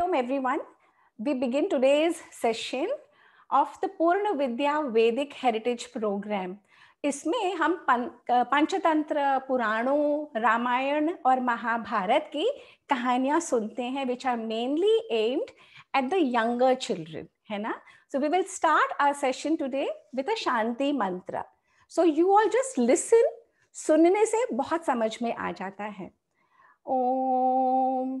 Welcome everyone. We begin today's session of the Purna Vidya Vedic Heritage Program. इसमें हम पंचतंत्र पुराणों रामायण और महाभारत की कहानियां सुनते हैं which are mainly aimed at the younger children है ना so we will start our session today with a shanti mantra so you all just listen सुनने से बहुत समझ में आ जाता है ओम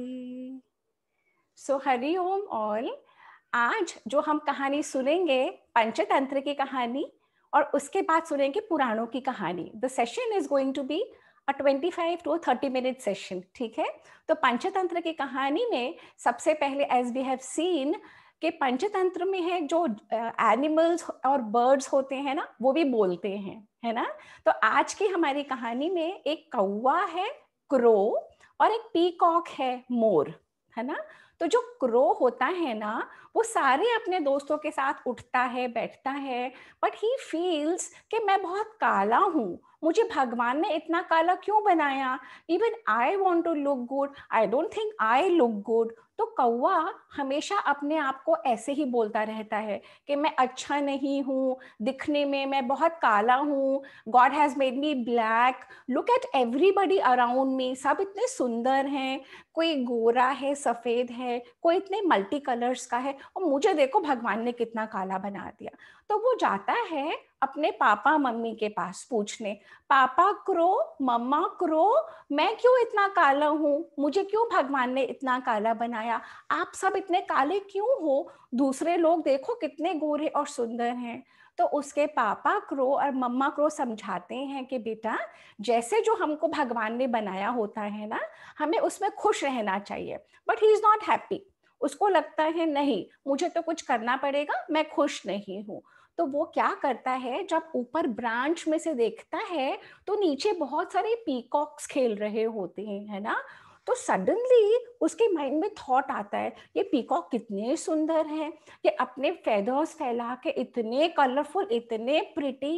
सो हरी ओम ऑल आज जो हम कहानी सुनेंगे पंचतंत्र की कहानी और उसके बाद सुनेंगे पुराणों की कहानी the session is going to be a 25 to 30 minute session ठीक है तो पंचतंत्र की कहानी में सबसे पहले एज वी हैव सीन के पंचतंत्र में है जो एनिमल्स और बर्ड्स होते हैं ना वो भी बोलते हैं है ना तो आज की हमारी कहानी में एक कौवा है क्रो और एक पीकॉक है मोर है ना तो जो क्रो होता है ना वो सारे अपने दोस्तों के साथ उठता है बैठता है बट ही फील्स कि मैं बहुत काला हूँ मुझे भगवान ने इतना काला क्यों बनाया even I want to look good I don't think I look good तो कौवा हमेशा अपने आप को ऐसे ही बोलता रहता है कि मैं अच्छा नहीं हूँ दिखने में मैं बहुत काला हूँ God has made me black look at everybody around me सब इतने सुंदर हैं कोई गोरा है सफ़ेद है कोई इतने मल्टी कलर्स का है और मुझे देखो भगवान ने कितना काला बना दिया तो वो जाता है अपने पापा मम्मी के पास पूछने पापा क्रो मम्मा क्रो मैं क्यों इतना काला हूँ मुझे क्यों भगवान ने इतना काला बनाया आप सब इतने काले क्यों हो दूसरे लोग देखो कितने गोरे और सुंदर हैं तो उसके पापा क्रो और मम्मा क्रो समझाते हैं कि बेटा जैसे जो हमको भगवान ने बनाया होता है ना हमें उसमें खुश रहना चाहिए but he is not happy उसको लगता है नहीं मुझे तो कुछ करना पड़ेगा मैं खुश नहीं हूँ तो वो क्या करता है जब ऊपर ब्रांच में से देखता है तो नीचे बहुत सारे पीकॉक्स खेल रहे होते हैं है ना तो सडनली उसके माइंड में थॉट आता है ये पीकॉक कितने सुंदर हैं ये अपने फेदर्स फैला के इतने कलरफुल इतने प्रिटी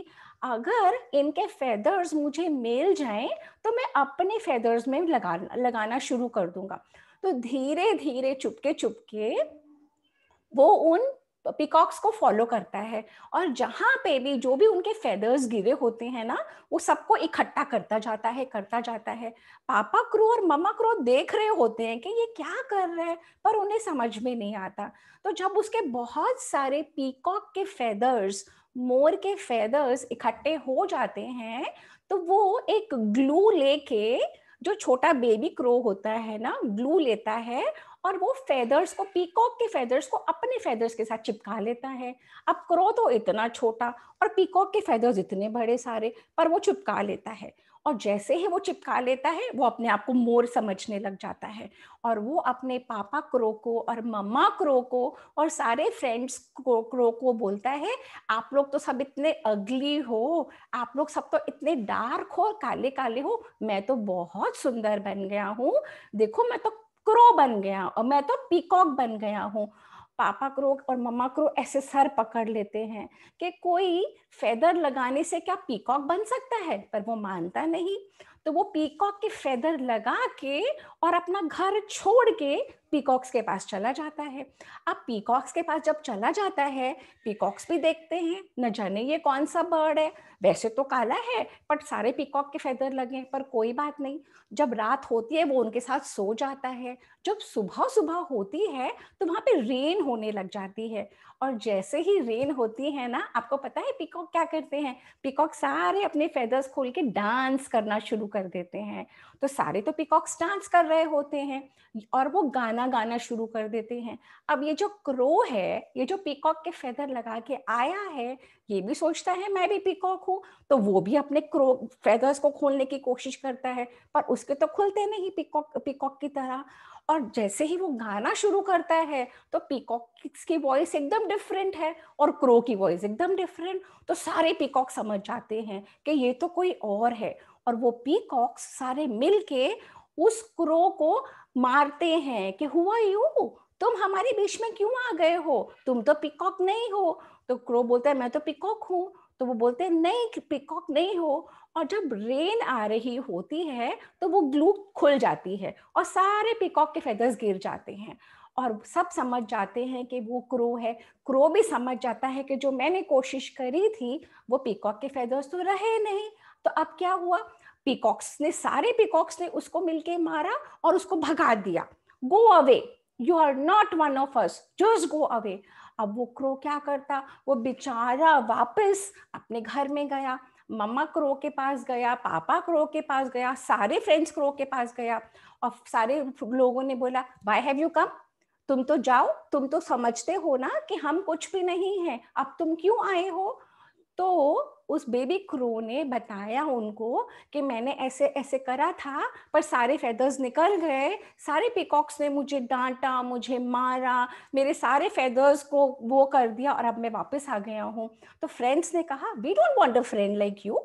अगर इनके फेदर्स मुझे मिल जाएं तो मैं अपने फेदर्स में लगा लगाना शुरू कर दूंगा तो धीरे धीरे चुपके चुपके वो उन पिकॉक्स को फॉलो करता है और जहाँ पे भी जो भी उनके फेदर्स गिरे होते हैं ना वो सबको इकट्ठा करता जाता है करता जाता है पापा क्रू और ममा क्रू देख रहे होते हैं कि ये क्या कर रहे हैं पर उन्हें समझ में नहीं आता तो जब उसके बहुत सारे पीकॉक के फेदर्स मोर के फेदर्स इकट्ठे हो जाते हैं तो वो एक ग्लू लेके जो छोटा बेबी क्रो होता है ना ग्लू लेता है और वो फेदर्स को पीकॉक के फेदर्स को अपने फेदर्स के साथ चिपका लेता है अब क्रो तो इतना छोटा और पीकॉक के फेदर्स इतने बड़े सारे पर वो चिपका लेता है और जैसे ही वो चिपका लेता है वो अपने आप को मोर समझने लग जाता है और वो अपने पापा क्रो को और मम्मा क्रो को और सारे फ्रेंड्स को क्रो को बोलता है आप लोग तो सब इतने अगली हो आप लोग सब तो इतने डार्क हो काले काले हो मैं तो बहुत सुंदर बन गया हूँ देखो मैं तो क्रो बन गया और मैं तो पीकॉक बन गया हूँ पापा क्रो और मम्मा क्रो ऐसे सर पकड़ लेते हैं कि कोई फेदर लगाने से क्या पीकॉक बन सकता है पर वो मानता नहीं तो वो पीकॉक के फेदर लगा के और अपना घर छोड़ के पीकॉक्स के पास चला जाता है अब पीकॉक्स के पास जब चला जाता है पीकॉक्स भी देखते हैं न जाने ये कौन सा बर्ड है वैसे तो काला है बट सारे पीकॉक के फेदर लगे हैं पर कोई बात नहीं जब रात होती है वो उनके साथ सो जाता है जब सुबह सुबह होती है तो वहाँ पे रेन होने लग जाती है और जैसे ही रेन होती है ना आपको पता है पीकॉक क्या करते हैं पीकॉक सारे अपने फेदर्स खोल के डांस करना शुरू कर देते हैं तो सारे तो पीकॉक्स डांस कर रहे होते हैं और वो गाना गाना गाना शुरू कर देते हैं अब ये जो क्रो है ये जो पीकॉक के फेदर लगा के आया है ये भी सोचता है मैं भी पीकॉक हूँ तो वो भी अपने क्रो फेदर्स को खोलने की कोशिश करता है पर उसके तो खुलते नहीं पीकॉक पीकॉक की तरह और जैसे ही वो गाना शुरू करता है तो पीकॉक की वॉइस एकदम डिफरेंट है और क्रो की वॉइस एकदम डिफरेंट तो सारे पीकॉक समझ जाते हैं कि ये तो कोई और है और वो पीकॉक्स सारे मिलके उस क्रो को मारते हैं कि हुआ यू तुम हमारे बीच में क्यों आ गए हो तुम तो पिकॉक नहीं हो तो क्रो बोलता है मैं तो पिकॉक हूँ तो वो बोलते हैं नहीं पिकॉक नहीं हो और जब रेन आ रही होती है तो वो ग्लू खुल जाती है और सारे पिकॉक के फेदर्स गिर जाते हैं और सब समझ जाते हैं कि वो क्रो है क्रो भी समझ जाता है कि जो मैंने कोशिश करी थी वो पिकॉक के फेदर्स तो रहे नहीं तो अब क्या हुआ पीकॉक्स ने सारे पीकॉक्स ने उसको मिलके मारा और उसको भगा दिया go away you are not one of us just go away अब वो क्रो क्या करता वो बेचारा वापस अपने घर में गया मम्मा क्रो के पास गया पापा क्रो के पास गया सारे फ्रेंड्स क्रो के पास गया और सारे लोगों ने बोला वाई हैव यू कम तुम तो जाओ तुम तो समझते हो ना कि हम कुछ भी नहीं है अब तुम क्यों आए हो तो उस बेबी क्रो ने बताया उनको कि मैंने ऐसे ऐसे करा था पर सारे फेदर्स निकल गए सारे पिकॉक्स ने मुझे डांटा मुझे मारा मेरे सारे फेदर्स को वो कर दिया और अब मैं वापस आ गया हूँ तो फ्रेंड्स ने कहा we don't want a friend like you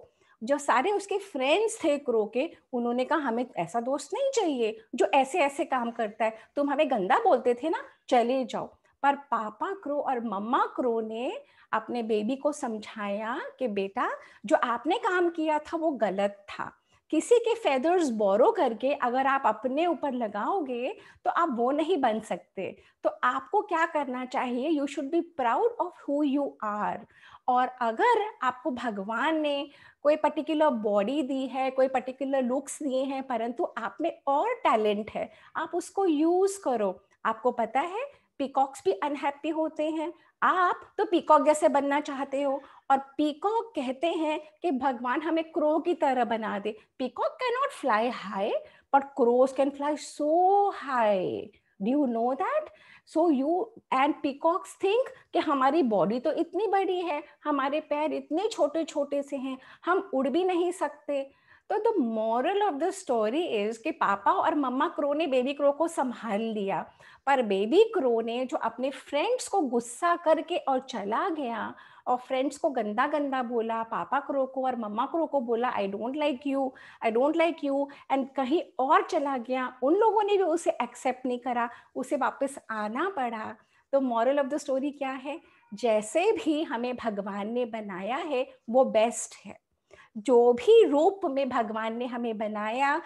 जो सारे उसके फ्रेंड्स थे क्रो के उन्होंने कहा हमें ऐसा दोस्त नहीं चाहिए जो ऐसे ऐसे काम करता है तुम हमें गंदा बोलते थे ना चले जाओ पर पापा क्रो और मम्मा क्रो ने अपने बेबी को समझाया कि बेटा जो आपने काम किया था वो गलत था किसी के फेदर्स बोरो करके अगर आप अपने ऊपर लगाओगे तो आप वो नहीं बन सकते तो आपको क्या करना चाहिए you should be proud of who you are और अगर आपको भगवान ने कोई पर्टिकुलर बॉडी दी है कोई पर्टिकुलर लुक्स दिए हैं परंतु आप में और टैलेंट है आप उसको यूज करो आपको पता है पीकॉक्स भी अनहैप्पी होते हैं आप तो पीकॉक जैसे बनना चाहते हो और पीकॉक कहते हैं कि भगवान हमें क्रो की तरह बना दे peacock can not fly high but crows can fly so high do you know that so you and peacocks think कि हमारी बॉडी तो इतनी बड़ी है हमारे पैर इतने छोटे छोटे से हैं हम उड़ भी नहीं सकते तो the moral of the story is कि पापा और मम्मा क्रो ने बेबी क्रो को संभाल लिया पर बेबी क्रो ने जो अपने फ्रेंड्स को गुस्सा करके और चला गया और फ्रेंड्स को गंदा गंदा बोला पापा क्रो को और मम्मा क्रो को बोला I don't like you I don't like you and कहीं और चला गया उन लोगों ने भी उसे एक्सेप्ट नहीं करा उसे वापस आना पड़ा तो मॉरल ऑफ द स्टोरी क्या है जैसे भी हमें भगवान ने बनाया है वो बेस्ट है जो भी रूप में भगवान ने हमें बनाया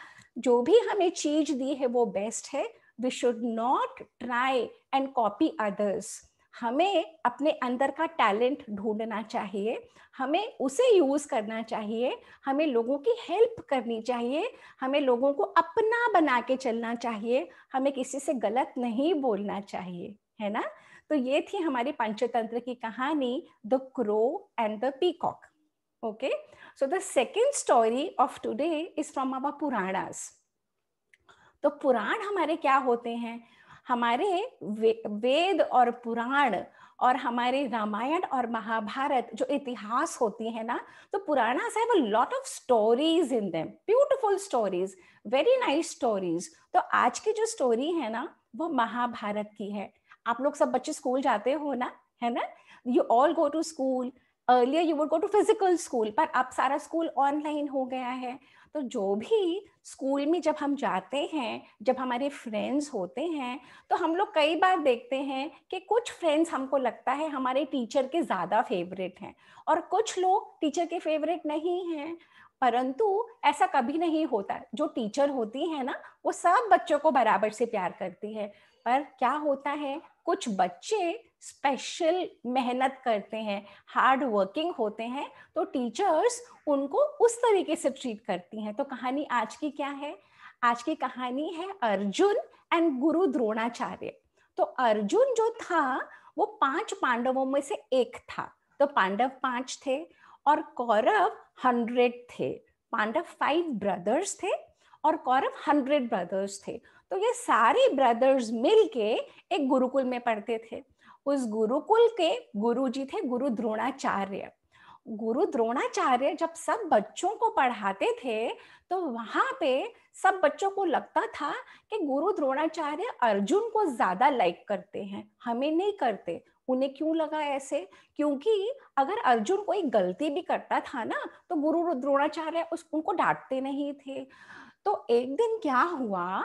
जो भी हमें चीज दी है वो बेस्ट है we should not try and copy others हमें अपने अंदर का टैलेंट ढूंढना चाहिए हमें उसे यूज़ करना चाहिए हमें लोगों की हेल्प करनी चाहिए हमें लोगों को अपना बना के चलना चाहिए हमें किसी से गलत नहीं बोलना चाहिए है ना तो ये थी हमारी पंचतंत्र की कहानी the crow and the peacock Okay, so the second story of today is from our Puranas. तो पुराण हमारे क्या होते हैं हमारे वे, वेद और पुराण और हमारे रामायण और महाभारत जो इतिहास होती है ना तो Purana have a lot of stories in them beautiful stories very nice stories तो आज की जो स्टोरी है ना वो महाभारत की है आप लोग सब बच्चे स्कूल जाते हो ना है ना you all go to school earlier you would go to physical school पर अब सारा स्कूल ऑनलाइन हो गया है तो जो भी स्कूल में जब हम जाते हैं जब हमारे फ्रेंड्स होते हैं तो हम लोग कई बार देखते हैं कि कुछ फ्रेंड्स हमको लगता है हमारे टीचर के ज़्यादा फेवरेट हैं और कुछ लोग टीचर के फेवरेट नहीं हैं परंतु ऐसा कभी नहीं होता जो टीचर होती है ना वो सब बच्चों को बराबर से प्यार करती है पर क्या होता है कुछ बच्चे स्पेशल मेहनत करते हैं हार्ड वर्किंग होते हैं तो टीचर्स उनको उस तरीके से ट्रीट करती हैं तो कहानी आज की क्या है आज की कहानी है अर्जुन एंड गुरु द्रोणाचार्य तो अर्जुन जो था वो पांच पांडवों में से एक था तो पांडव पांच थे और कौरव हंड्रेड थे पांडव फाइव ब्रदर्स थे और कौरव हंड्रेड ब्रदर्स थे तो ये सारे ब्रदर्स मिलके एक गुरुकुल में पढ़ते थे उस गुरुकुल के गुरु जी थे गुरु द्रोणाचार्य गुरु द्रोणाचार्य जब सब बच्चों को पढ़ाते थे तो वहां पे सब बच्चों को लगता था कि गुरु द्रोणाचार्य अर्जुन को ज्यादा लाइक करते हैं हमें नहीं करते उन्हें क्यों लगा ऐसे क्योंकि अगर अर्जुन कोई गलती भी करता था ना तो गुरु द्रोणाचार्य उस उनको डांटते नहीं थे तो एक दिन क्या हुआ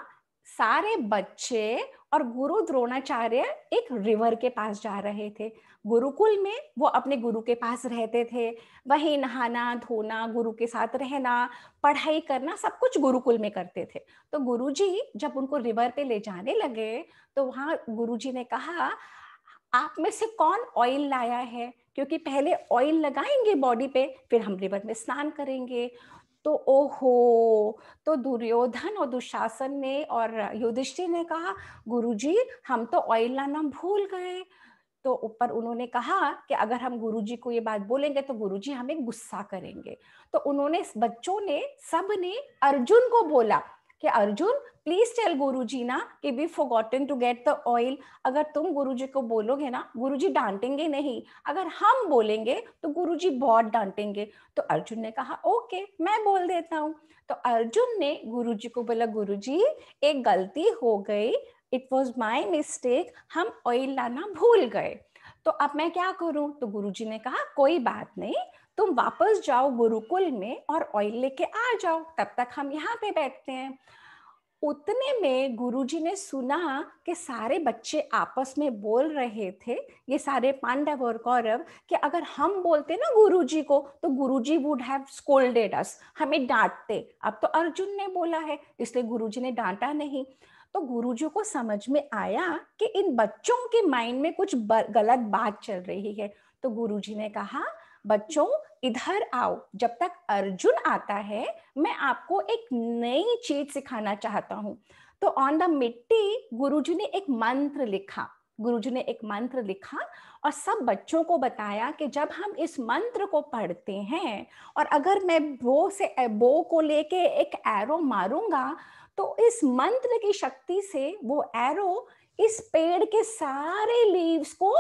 सारे बच्चे और गुरु द्रोणाचार्य एक रिवर के पास जा रहे थे गुरुकुल में वो अपने गुरु के पास रहते थे वही नहाना धोना गुरु के साथ रहना पढ़ाई करना सब कुछ गुरुकुल में करते थे तो गुरुजी जब उनको रिवर पे ले जाने लगे तो वहां गुरुजी ने कहा आप में से कौन ऑयल लाया है क्योंकि पहले ऑयल लगाएंगे बॉडी पे फिर हम रिवर में स्नान करेंगे तो ओहो तो दुर्योधन और दुशासन ने और युधिष्ठिर ने कहा गुरुजी हम तो ऑयल लाना भूल गए तो ऊपर उन्होंने कहा कि अगर हम गुरुजी को ये बात बोलेंगे तो गुरुजी हमें गुस्सा करेंगे तो उन्होंने बच्चों ने सब ने अर्जुन को बोला कि अर्जुन प्लीज टेल गुरु जी ना कि we forgotten to get the oil अगर तुम गुरु जी को बोलोगे ना गुरु जी डांटेंगे नहीं अगर हम बोलेंगे तो गुरु जी बहुत डांटेंगे तो अर्जुन ने कहा ओके okay, मैं बोल देता हूँ तो अर्जुन ने गुरु जी को बोला गुरु जी एक गलती हो गई इट वॉज माई मिस्टेक हम ऑयल लाना भूल गए तो अब मैं क्या करूं तो गुरुजी ने कहा कोई बात नहीं तुम वापस जाओ गुरुकुल में और ऑयल लेके आ जाओ तब तक हम यहाँ पे बैठते हैं उतने में गुरुजी ने सुना कि सारे बच्चे आपस में बोल रहे थे ये सारे पांडव और कौरव कि अगर हम बोलते ना गुरुजी को तो guruji would have scolded us हमें डांटते अब तो अर्जुन ने बोला है इसलिए गुरुजी ने डांटा नहीं तो गुरुजी को समझ में आया कि इन बच्चों के माइंड में कुछ गलत बात चल रही है तो गुरुजी ने कहा बच्चों इधर आओ जब तक अर्जुन आता है मैं आपको एक नई चीज सिखाना चाहता हूं तो ऑन द मिट्टी गुरुजी ने एक मंत्र लिखा गुरुजी ने एक मंत्र लिखा और सब बच्चों को बताया कि जब हम इस मंत्र को पढ़ते हैं और अगर मैं बो से बो को लेके एक एरो मारूंगा तो इस मंत्र की शक्ति से वो एरो इस पेड़ के सारे लीव्स को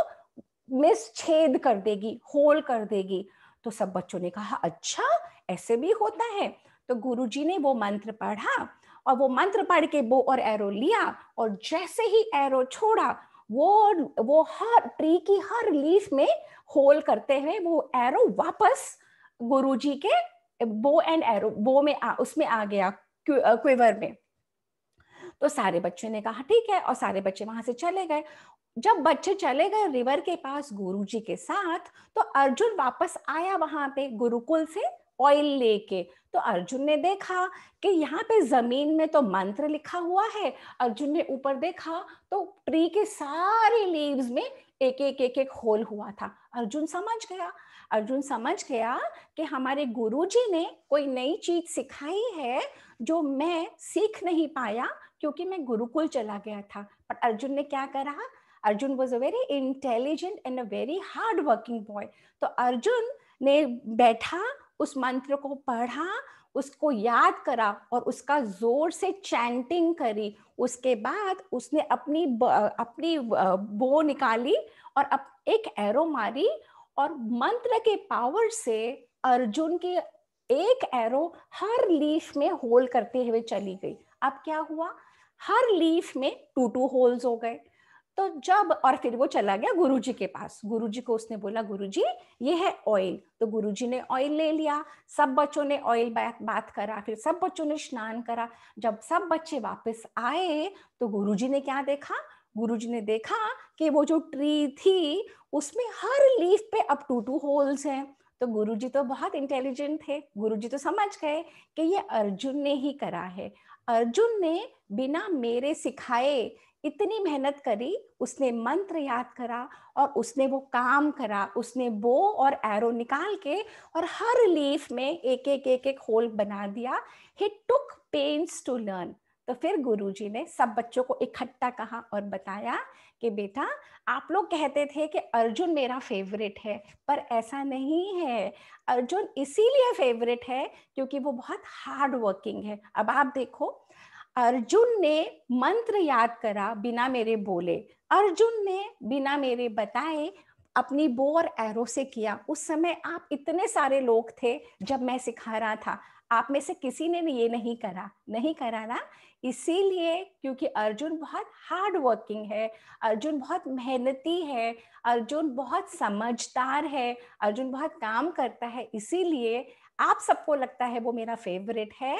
मिस छेद कर देगी होल कर देगी तो सब बच्चों ने कहा अच्छा ऐसे भी होता है तो गुरुजी ने वो मंत्र पढ़ा और वो मंत्र पढ़ के बो और एरो लिया और जैसे ही एरो छोड़ा वो वो हर ट्री की हर लीफ में होल करते हुए वो एरो वापस गुरुजी के बो एंड एरो बो में आ, उसमें आ गया क्विवर में तो सारे बच्चों ने कहा ठीक है और सारे बच्चे वहां से चले गए जब बच्चे चले गए रिवर के पास गुरु जी के साथ तो अर्जुन वापस आया वहां पे गुरुकुल से ऑयल लेके तो अर्जुन ने देखा कि यहाँ पे जमीन में तो मंत्र लिखा हुआ है अर्जुन ने ऊपर देखा तो ट्री के सारे लीव्स में एक एक एक एक होल हुआ था अर्जुन समझ गया अर्जुन समझ गया कि हमारे गुरुजी ने कोई नई चीज सिखाई है जो मैं सीख नहीं पाया क्योंकि मैं गुरुकुल चला गया था बट अर्जुन ने क्या करा Arjun was a very intelligent and a very hard working boy तो अर्जुन ने बैठा उस मंत्र को पढ़ा उसको याद करा और उसका जोर से चैंटिंग करी उसके बाद उसने अपनी अपनी बो निकाली और अप, एक एरो मारी और मंत्र के पावर से अर्जुन की एक एरो हर लीफ में होल करते हुए चली गई अब क्या हुआ हर लीफ में टू टू होल्स हो गए तो जब और फिर वो चला गया गुरुजी के पास गुरुजी को उसने बोला गुरुजी ये है ऑयल तो गुरुजी ने ऑयल ले लिया सब बच्चों ने ऑयल बात करा फिर सब बच्चों ने स्नान करा जब सब बच्चे वापस आए तो गुरुजी ने क्या देखा गुरुजी ने देखा कि वो जो ट्री थी उसमें हर लीफ पे अब टू टू होल्स हैं तो गुरुजी तो बहुत इंटेलिजेंट थे गुरुजी तो समझ गए कि ये अर्जुन ने ही करा है अर्जुन ने बिना मेरे सिखाए इतनी मेहनत करी उसने मंत्र याद करा और उसने वो काम करा उसने बो और एरो निकाल के और हर लीफ में एक एक एक एक होल बना दिया he took pains to learn तो फिर गुरुजी ने सब बच्चों को इकट्ठा कहा और बताया कि बेटा आप लोग कहते थे कि अर्जुन मेरा फेवरेट है पर ऐसा नहीं है अर्जुन इसीलिए फेवरेट है क्योंकि वो बहुत हार्ड वर्किंग है अब आप देखो अर्जुन ने मंत्र याद करा बिना मेरे बोले अर्जुन ने बिना मेरे बताए अपनी बो और एरो से किया उस समय आप इतने सारे लोग थे जब मैं सिखा रहा था आप में से किसी ने ये नहीं करा नहीं करा ना इसीलिए क्योंकि अर्जुन बहुत हार्ड वर्किंग है अर्जुन बहुत मेहनती है अर्जुन बहुत समझदार है अर्जुन बहुत काम करता है इसीलिए आप सबको लगता है वो मेरा फेवरेट है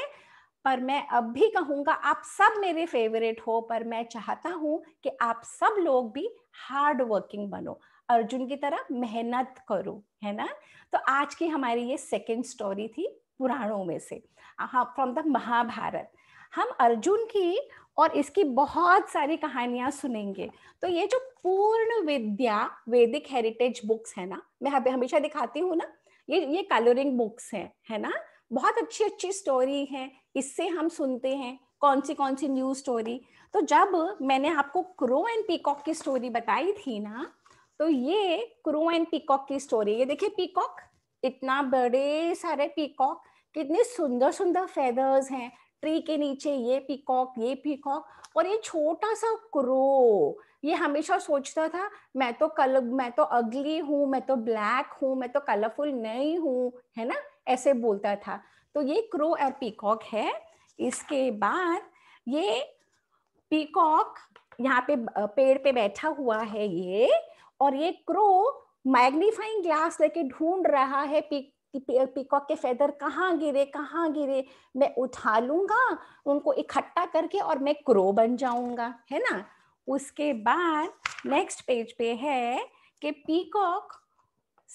पर मैं अब भी कहूंगा आप सब मेरे फेवरेट हो पर मैं चाहता हूं कि आप सब लोग भी हार्ड वर्किंग बनो अर्जुन की तरह मेहनत करो है ना तो आज की हमारी ये सेकेंड स्टोरी थी पुराणों में से हाँ फ्रॉम द महाभारत हम अर्जुन की और इसकी बहुत सारी कहानियां सुनेंगे तो ये जो पूर्ण विद्या वेदिक हेरिटेज बुक्स है ना मैं हमेशा दिखाती हूँ ना ये ये कलरिंग बुक्स है है ना बहुत अच्छी अच्छी स्टोरी है इससे हम सुनते हैं कौन सी कौन सी न्यू स्टोरी तो जब मैंने आपको क्रो एंड पीकॉक की स्टोरी बताई थी ना तो ये क्रो एंड पीकॉक की स्टोरी ये देखिए पीकॉक इतना बड़े सारे पीकॉक कितने सुंदर सुंदर फेदर्स हैं ट्री के नीचे ये पीकॉक ये पीकॉक और ये छोटा सा क्रो ये हमेशा सोचता था मैं तो कल मैं तो अगली हूँ मैं तो ब्लैक हूँ मैं तो कलरफुल नहीं हूँ है ना ऐसे बोलता था तो ये क्रो और पीकॉक है इसके बाद ये पीकॉक यहाँ पे पेड़ पे बैठा हुआ है ये और ये क्रो मैग्नीफाइंग ग्लास लेके ढूंढ रहा है पी, कि पीकॉक के फेदर कहाँ गिरे कहाँ गिरे मैं उठा लूंगा उनको इकट्ठा करके और मैं क्रो बन जाऊंगा है ना उसके बाद नेक्स्ट पेज पे है कि पीकॉक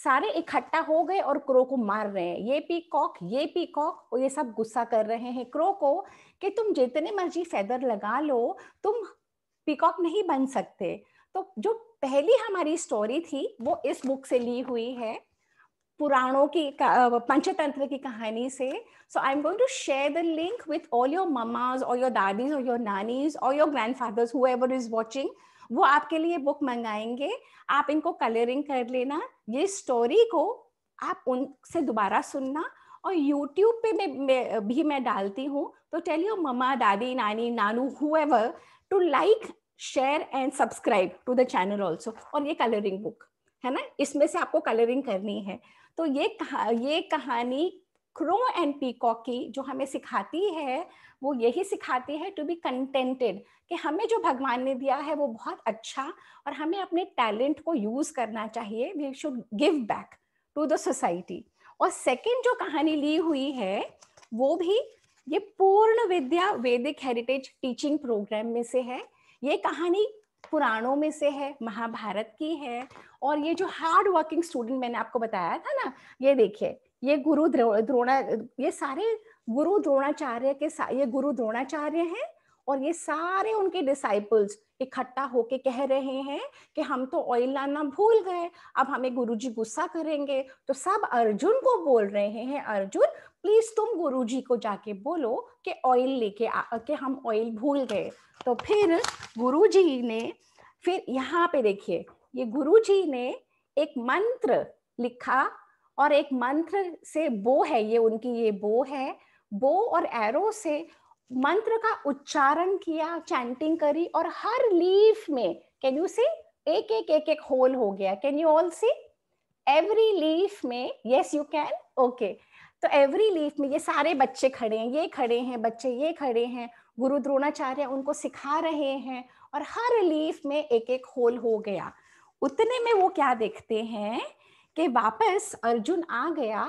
सारे इकट्ठा हो गए और क्रो को मार रहे हैं ये पीकॉक ये पीकॉक और ये सब गुस्सा कर रहे हैं क्रो को कि तुम जितने मर्जी फेदर लगा लो तुम पीकॉक नहीं बन सकते तो जो पहली हमारी स्टोरी थी वो इस बुक से ली हुई है पुराणों की पंचतंत्र की कहानी से so I am going to share the link with all your mamas और योर दादीज और योर नानीज और your grandfathers whoever is watching वो आपके लिए बुक मंगाएंगे आप इनको कलरिंग कर लेना ये स्टोरी को आप उनसे दोबारा सुनना और यूट्यूब पे मैं, भी मैं डालती हूँ तो tell your mama dadi nani nanu whoever to like share and subscribe to the channel also और ये कलरिंग बुक है ना इसमें से आपको कलरिंग करनी है तो ये कहा ये कहानी क्रो एंड पीकॉक की जो हमें सिखाती है वो यही सिखाती है टू बी कंटेंटेड कि हमें जो भगवान ने दिया है वो बहुत अच्छा और हमें अपने टैलेंट को यूज करना चाहिए we should give back to the society और सेकेंड जो कहानी ली हुई है वो भी ये पूर्ण विद्या वैदिक हेरिटेज टीचिंग प्रोग्राम में से है ये कहानी पुराणों में से है महाभारत की है और ये जो हार्ड वर्किंग स्टूडेंट मैंने आपको बताया था ना ये देखिए ये गुरु द्रोणा ये सारे गुरु द्रोणाचार्य के ये गुरु द्रोणाचार्य हैं और ये सारे उनके डिसाइपल्स इकट्ठा होके कह रहे हैं कि हम तो ऑयल लाना भूल गए अब हमें गुरुजी गुस्सा करेंगे तो सब अर्जुन को बोल रहे हैं अर्जुन प्लीज तुम गुरुजी को जाके बोलो कि ऑयल लेके के हम ऑयल भूल गए तो फिर गुरुजी ने फिर यहाँ पे देखिए ये गुरुजी ने एक मंत्र लिखा और एक मंत्र से बो है ये उनकी ये बो है बो और एरो से मंत्र का उच्चारण किया चैंटिंग करी और हर लीफ में कैन यू सी एक एक एक एक होल हो गया can you all see every leaf में यस यू कैन ओके तो एवरी लीफ में ये सारे बच्चे खड़े हैं ये खड़े हैं बच्चे ये खड़े हैं गुरु द्रोणाचार्य उनको सिखा रहे हैं और हर लीफ में एक एक होल हो गया उतने में वो क्या देखते हैं कि वापस अर्जुन आ गया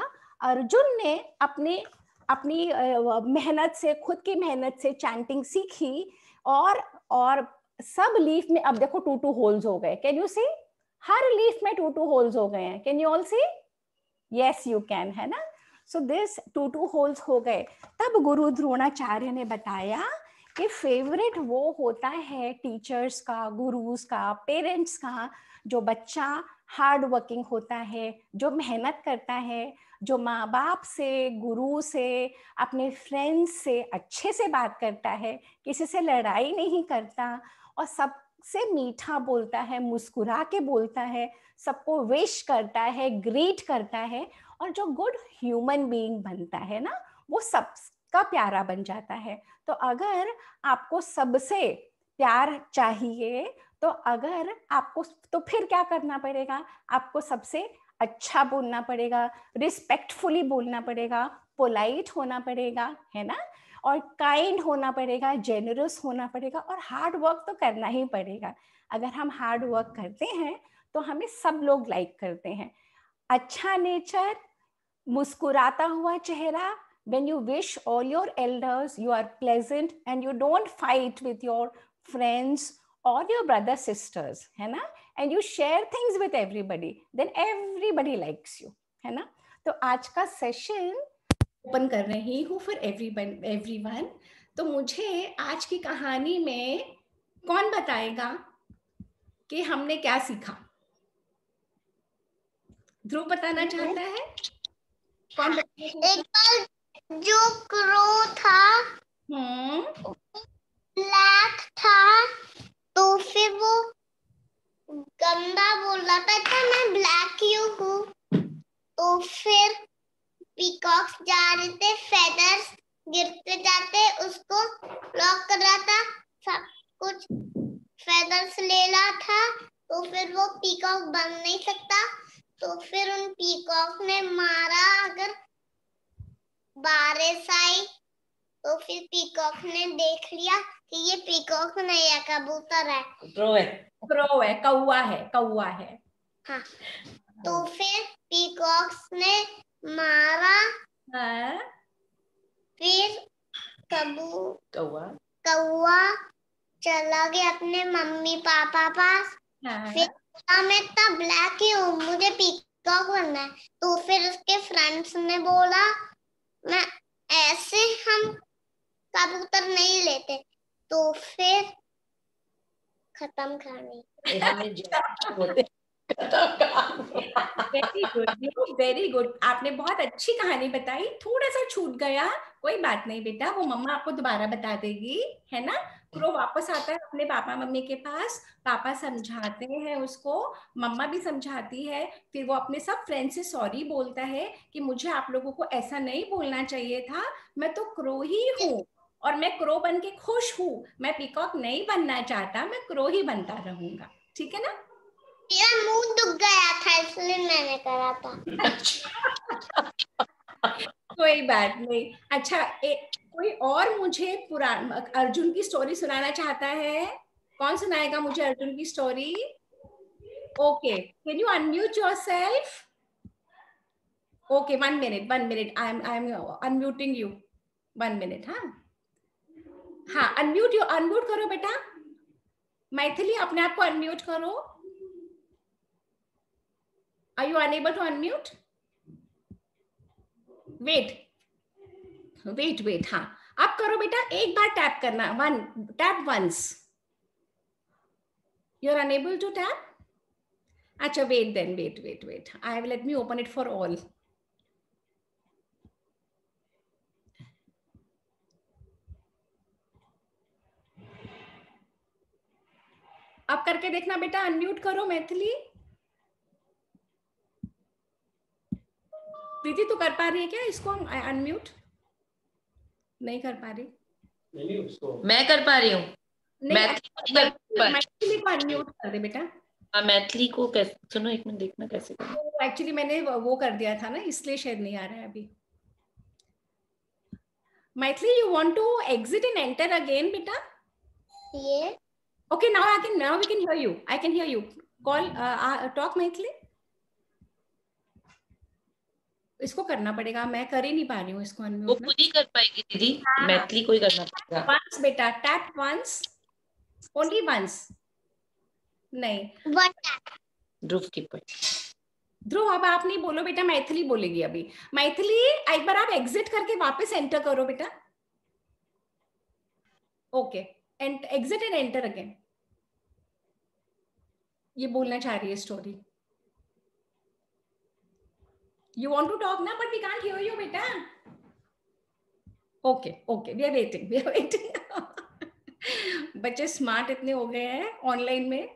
अर्जुन ने अपने अपनी मेहनत से खुद की मेहनत से चैंटिंग सीखी और और सब लीफ में अब देखो टू टू होल्स हो गए कैन यू सी हर लीफ में टू टू होल्स हो गए हैं can you all see yes you can है ना so this two two holes हो गए तब गुरु द्रोणाचार्य ने बताया कि फेवरेट वो होता है टीचर्स का गुरुज का पेरेंट्स का जो बच्चा हार्ड वर्किंग होता है जो मेहनत करता है जो माँ बाप से गुरु से अपने फ्रेंड्स से अच्छे से बात करता है किसी से लड़ाई नहीं करता और सबसे मीठा बोलता है मुस्कुरा के बोलता है सबको विश करता है ग्रीट करता है और जो गुड ह्यूमन बीइंग बनता है ना वो सबका प्यारा बन जाता है तो अगर आपको सबसे प्यार चाहिए तो अगर आपको तो फिर क्या करना पड़ेगा आपको सबसे अच्छा बोलना पड़ेगा रिस्पेक्टफुली बोलना पड़ेगा पोलाइट होना पड़ेगा है ना और काइंड होना पड़ेगा जेनरस होना पड़ेगा और हार्ड वर्क तो करना ही पड़ेगा अगर हम हार्ड वर्क करते हैं तो हमें सब लोग लाइक करते हैं अच्छा नेचर मुस्कुराता हुआ चेहरा when you wish all your elders you are pleasant and you don't fight with your friends और योर ब्रदर सिस्टर्स है ना and you share things with everybody then everybody likes you है ना तो आज का सेशन ओपन कर रही हूँ फॉर एवरी वन तो मुझे आज की कहानी में कौन बताएगा कि हमने क्या सीखा ध्रुव बताना चाहता है हाँ। एक बार जो क्रो था ब्लैक हम्म। था तो फिर वो गंदा बोल रहा था था मैं ब्लैक क्यों हूँ तो फिर पीकॉक्स जा रहे थे फेदर्स गिरते जाते उसको लॉक कर रहा था सब कुछ फेदर्स ले रहा था तो फिर वो पीकॉक बन नहीं सकता तो फिर उन पीकॉक ने मारा अगर बारिश आई तो फिर पीकॉक ने देख लिया कि ये पीकॉक नहीं है कबूतर है क्रो है क्रो है कौआ है कौआ हाँ। है हाँ तो फिर पीकॉक्स ने मारा हाँ? फिर कबू कौआ कौआ चला गया अपने मम्मी पापा पास हाँ? फिर हाँ, मैं इतना ब्लैक ही हूँ मुझे पीकॉक बनना है तो फिर उसके फ्रेंड्स ने बोला मैं ऐसे हम कबूतर नहीं लेते तो फिर खत्म कहानी वेरी गुड वेरी गुड आपने बहुत अच्छी कहानी बताई थोड़ा सा छूट गया कोई बात नहीं बेटा वो मम्मा आपको दोबारा बता देगी है ना वो वापस आता है अपने पापा मम्मी के पास पापा समझाते हैं उसको मम्मा भी समझाती है फिर वो अपने सब फ्रेंड से सॉरी बोलता है कि मुझे आप लोगों को ऐसा नहीं बोलना चाहिए था मैं तो क्रो ही हूँ और मैं क्रो बन के खुश हूँ मैं पिकॉक नहीं बनना चाहता मैं क्रो ही बनता रहूंगा ठीक है ना मेरा मुंह दुख गया था इसलिए मैंने करा था कोई बात नहीं अच्छा ए, कोई और मुझे पुरान अर्जुन की स्टोरी सुनाना चाहता है कौन सुनाएगा मुझे अर्जुन की story okay can you unmute yourself okay one minute one minute I am I am unmuting you one minute हाँ हाँ अनम्यूट यू अनम्यूट करो बेटा मैथिली अपने आप को अनम्यूट करो are you unable to unmute wait wait wait हाँ आप करो बेटा एक बार टैप करना one tap once you are unable to tap अच्छा wait then wait wait wait I let me open it for all आप करके देखना बेटा अनम्यूट करो मैथिली प्रीति तो कर पा रही है क्या इसको हम अनम्यूट नहीं कर पा रही मैं कर पा रही हूँ मैथिली को अनम्यूट कर दे बेटा हाँ, मैथिली को कैसे सुनो एक मिनट देखना कैसे एक्चुअली तो मैंने वो कर दिया था ना इसलिए शायद नहीं आ रहा है अभी Maithili you want to exit and enter again बेटा ये okay now I can now we can hear you I can hear you call talk Maithili इसको करना पड़ेगा मैं कर ही नहीं पा रही हूँ इसको अनम्यूट वो खुद ही कर पाएगी दीदी हाँ। मैथिली को ही करना पड़ेगा वंस बेटा टैप वंस ओनली वंस नहीं वन ध्रुव की ध्रुव अब आप नहीं बोलो बेटा मैथिली बोलेगी अभी मैथिली एक बार आप एग्जिट करके वापस एंटर करो बेटा okay exit and enter again ये बोलना चाह रही है story You want to talk now, but we can't hear you, beta. Okay, okay, we are waiting, we are waiting. बच्चे स्मार्ट इतने हो गए हैं ऑनलाइन में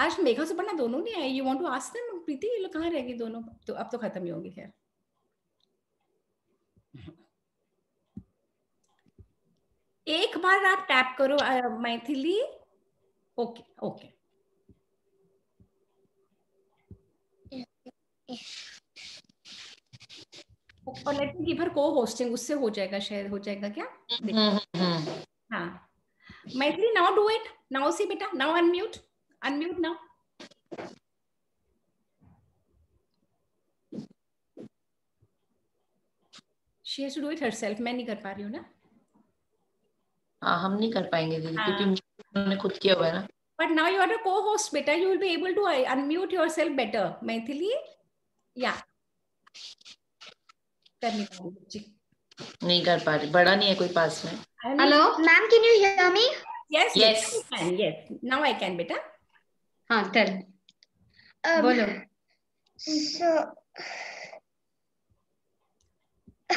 आज मेघा सुपर्णा दोनों नहीं आई you want to ask them Preeti ये लोग कहाँ रह दोनों तो अब तो खत्म ही होगी खैर एक बार आप टैप करो मैथिली ओके ओके और लेट मी गिव हर को होस्टिंग उससे हो जाएगा शायद हो जाएगा क्या हम्म, हम्म, हम्म, हाँ Maithili now do it now see बेटा now unmute unmute now she has to do it herself मैं नहीं कर पा रही हूँ ना हाँ हम नहीं कर पाएंगे दीदी हाँ। क्योंकि उन्होंने खुद किया हुआ है ना but now you are a co-host बेटा you will be able to unmute yourself better Maithili या कर नहीं पा रही बच्ची नहीं कर पा रही बड़ा नहीं है कोई पास में hello ma'am can you hear me yes yes yes now I can बेटा हाँ टेल बोलो सो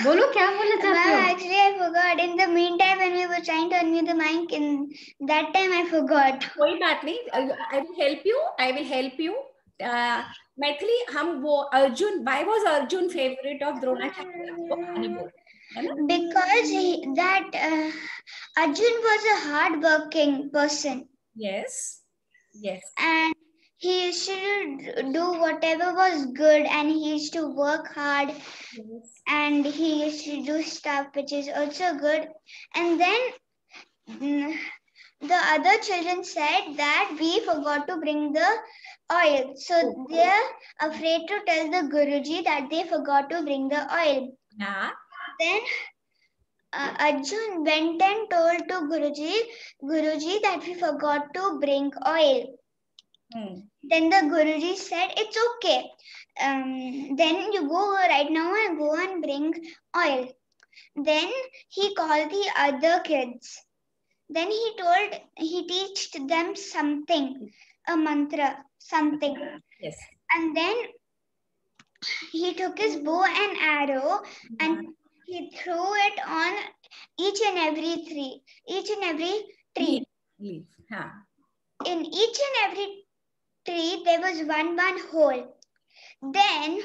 बोलो क्या बोलना चाहते हो actually I forgot in the meantime when we were trying to unmute the mic in that time I forgot कोई बात नहीं I will help you I will help you uh, Maithili हम वो Arjun why was Arjun favourite of Dronacharya because he, that uh, arjun was a hard working person yes yes and he used to do whatever was good and he used to work hard yes. and he used to do stuff which is also good and then mm, the other children said that we forgot to bring the oil. So they're afraid to tell the Guruji that they forgot to bring the oil. Yeah. Then uh, Arjun went and told to Guruji, Guruji that we forgot to bring oil. Hmm. Then the Guruji said, it's okay. Um, then you go right now and go and bring oil. Then he called the other kids. Then he told, he taught them something, a mantra something. Yes. And then he took his bow and arrow and mm-hmm. he threw it on each and every tree, each and every tree. Leaf. Huh. In each and every tree, there was one one hole. Then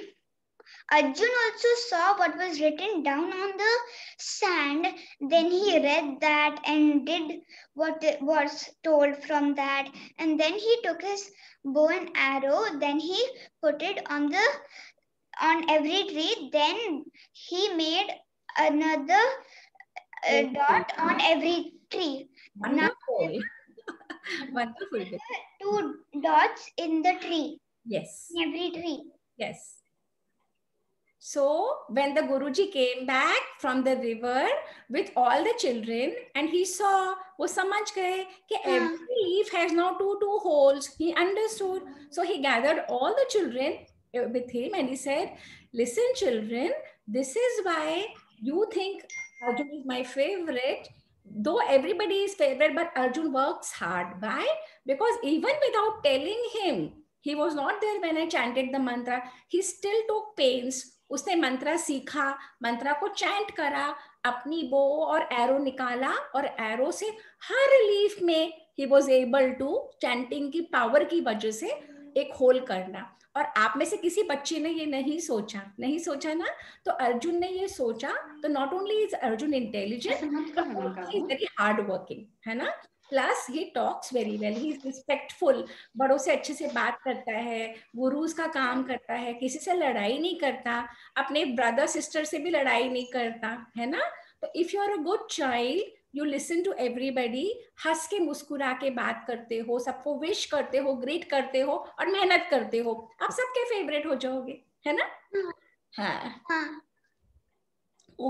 Arjun also saw what was written down on the sand. Then he mm-hmm. read that and did what was told from that. And then he took his bow and arrow. Then he put it on the on every tree. Then he made another uh, dot on every tree. Wonderful. Now, Wonderful. Two dots in the tree. Yes. In every tree. Yes. So when the Guruji came back from the river with all the children and he saw, he समझ गए every leaf has now two two holes. He understood. So he gathered all the children uh, with him and he said, listen children, this is why you think Arjun is my favorite. Though everybody is favorite, but Arjun works hard. Why? Because even without telling him, he was not there when I chanted the mantra. He still took pains उसने मंत्रा सीखा मंत्रा को chant करा अपनी बो और arrow निकाला और arrow से हर लीफ में he was able to chanting की पावर की वजह से एक होल करना और आप में से किसी बच्चे ने ये नहीं सोचा नहीं सोचा ना तो अर्जुन ने ये सोचा तो not only is Arjun intelligent very hard working है ना plus he talks very well he is respectful बड़ों से अच्छे से बात करता है गुरुज का काम करता है किसी से लड़ाई नहीं करता अपने ब्रदर सिस्टर से भी लड़ाई नहीं करता है ना तो if you are a good child you listen to everybody हंस के मुस्कुरा के बात करते हो सबको विश करते हो ग्रीट करते हो और मेहनत करते हो आप सबके फेवरेट हो जाओगे है ना हाँ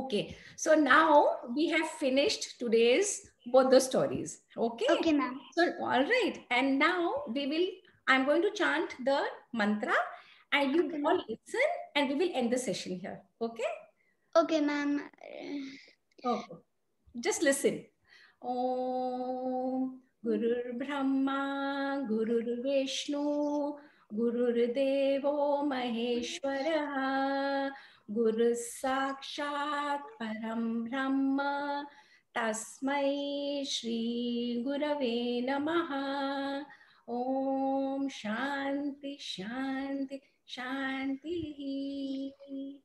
okay so now we have finished today's both the stories. Okay. Okay, ma'am. So, all right. And now we will, I'm going to chant the mantra and you okay, all listen and we will end the session here. Okay. Okay, ma'am. Okay. Just listen. Om Guru Brahma, Guru Vishnu, Guru Devo Maheshwaraha, Guru Sakshat Param Brahma. तस्मै श्रीगुरवे नमः ॐ शान्ति शान्ति शान्तिः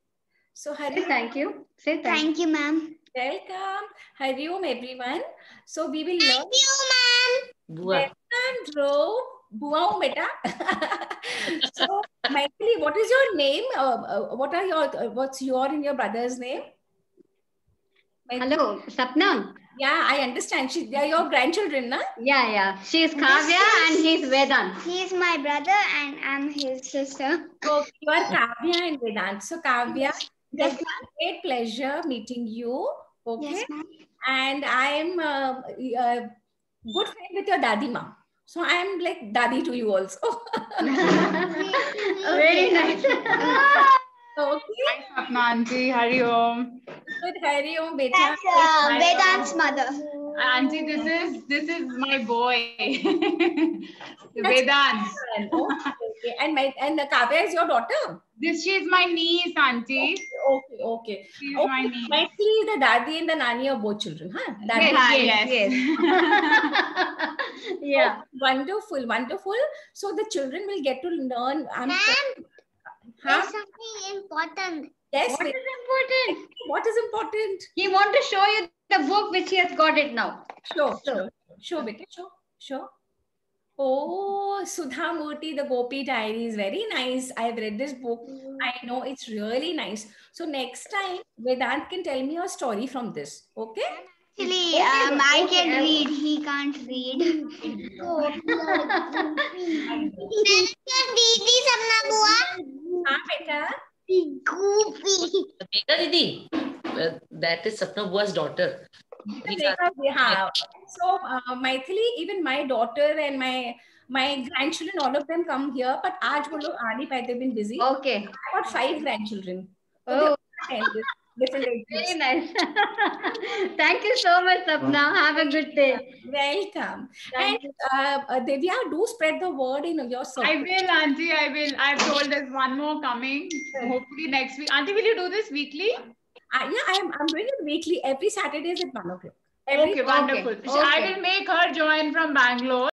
So Hari, say thank you. Say thank, thank you, ma'am. Welcome, Hari Om, everyone. So we will thank learn. Thank you, ma'am. Welcome, Dhruv. Buao Meta. so, Maithili, what is your name? Uh, uh, what are your uh, what's your and your brother's name? My Hello, th- Sapna. Yeah, I understand. She, they are your grandchildren, na? Yeah, yeah. She is Kavya and he is Vedant. He is my brother and I'm his sister. So you are Kavya and Vedant. So Kavya, yes, it's a great pleasure meeting you. Okay. Yes, ma'am. And I am a, uh, a uh, good friend with your daddy, mom. So I am like daddy to you also. Very nice. Okay. Hi, How Hari Om. Good Hari Om, Beta. That's uh, Vedant's mother. Auntie, this is this is my boy. Vedant. okay. And my and Kavya is your daughter. This she is my niece, Auntie. Okay, okay. okay. She's okay. my niece. Mostly the daddy and the nanny are both children, huh? That yes, yes, yes. yes. yeah. Oh, wonderful, wonderful. So the children will get to learn. Ma'am, Huh? There's something important. Yes. What is important? What is important? He want to show you the book which he has got it now. Show, show, show, show, show. Oh, Sudha Murti, The Gopi Diaries. Very nice. I've read this book. Mm. I know it's really nice. So next time, Vedant can tell me a story from this. Okay? Actually, um, I can read. He can't read. can read this, Amna Bua? हाँ बेटा बेटा दीदी that is Sapna बुआ's daughter yeah so uh, maithili even my daughter and my my grandchildren all of them come here but aaj wo log aa nahi paye they've been busy okay i got five grandchildren so oh. Very nice. Thank you so much, Sapna. Have a good day. Welcome. Thank and uh, uh, Divya, do spread the word in your circle. I will, Auntie. I will. I've told there's one more coming. hopefully next week. Auntie, will you do this weekly? Uh, yeah, I'm, I'm doing it weekly. Every Saturday is at 1 o'clock. Okay, wonderful. Okay. I will make her join from Bangalore.